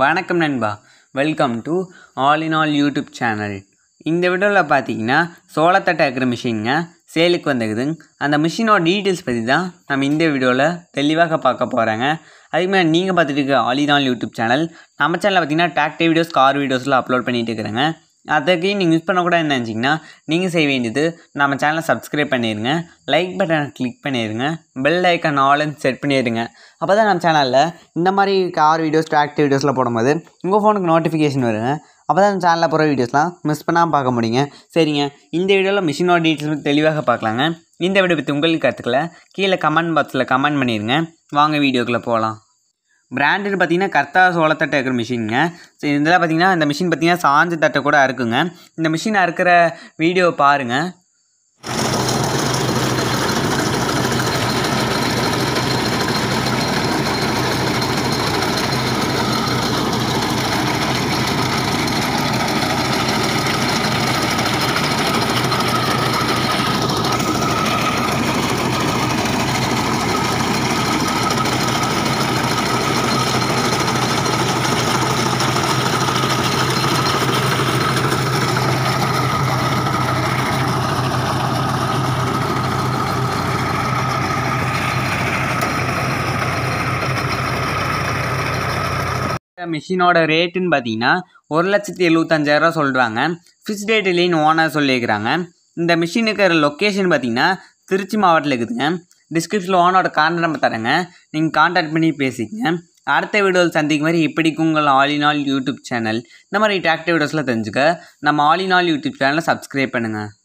வணக்கம் நண்பா welcome to all in all YouTube channel இந்த வீடியோவில் பார்த்தீங்கன்னா சோளத்தட்டை இருக்கிற மிஷினுங்க சேலுக்கு வந்துக்குதுங்க அந்த மிஷினோட டீட்டெயில்ஸ் பற்றி தான் நம்ம இந்த வீடியோவில் தெளிவாக பார்க்க போகிறாங்க அதுக்கு மேலே நீங்கள் பார்த்துட்டு இருக்க all in all YouTube channel நம்ம சேனலில் பார்த்தீங்கன்னா டிராக்டர் வீடியோஸ் கார் வீடியோஸ்லாம் அப்லோட் பண்ணிகிட்டு இருக்கிறேங்க அதுக்கு நீங்கள் யூஸ் பண்ணக்கூடாது நினச்சிங்கன்னா நீங்கள் செய்ய வேண்டியது நம்ம சேனலை சப்ஸ்கிரைப் பண்ணிடுங்க லைக் பட்டனை கிளிக் பண்ணிடுங்க பெல் ஐக்கன் ஆலன் செட் பண்ணிடுங்க அப்போ தான் நம்ம சேனலில் இந்த மாதிரி கார் வீடியோஸ் ட்ராக்ட் வீடியோஸ்லாம் போடும்போது உங்கள் ஃபோனுக்கு நோட்டிஃபிகேஷன் வருங்க அப்போ தான் நம்ம சேனலில் போகிற வீடியோஸ்லாம் மிஸ் பண்ணாமல் பார்க்க முடியுங்க சரிங்க இந்த வீடியோவில் மிஷினோட டீட்டெயில்ஸ் தெளிவாக பார்க்கலாங்க இந்த வீடியோ பற்றி உங்களுக்கு கற்றுக்கல கீழே கமெண்ட் பாக்ஸில் கமெண்ட் பண்ணிடுங்க வாங்க வீடியோக்குள்ளே போகலாம் பிராண்டுன்னு பார்த்தீங்கன்னா கர்த்தா சோளத்தட்டை இருக்கிற மிஷினுங்க ஸோ இதெல்லாம் பார்த்தீங்கன்னா இந்த மிஷின் பார்த்தீங்கன்னா சாஞ்சு தட்டை கூட இருக்குங்க இந்த மிஷின் அறுக்கிற வீடியோ பாருங்கள் மிஷினோட ரேட்டுன்னு பார்த்தீங்கன்னா ஒரு லட்சத்தி எழுபத்தஞ்சாயிரரூவா சொல்கிறாங்க ஃபிக்ஸ்ட் இல்லைன்னு ஓனர் சொல்லியிருக்கிறாங்க இந்த மிஷினுக்கு இருக்கிற லொக்கேஷன் பார்த்தீங்கன்னா திருச்சி மாவட்டத்தில் இருக்குதுங்க டிஸ்கிரிப்ஷனில் ஓனோட கான்டாக்ட் நம்பர் தரேங்க நீங்கள் கான்டாக்ட் பண்ணி பேசிக்கங்க அடுத்த வீடியோவில் சந்திக்கும் மாதிரி இப்படிக்கும் உங்கள் ஆலினால் யூடியூப் சேனல் இந்த மாதிரி டிராக்டர் வீடியோஸில் தெரிஞ்சுக்க நம்ம ஆலினால் யூடியூப் சேனலை சப்ஸ்கிரைப் பண்ணுங்கள்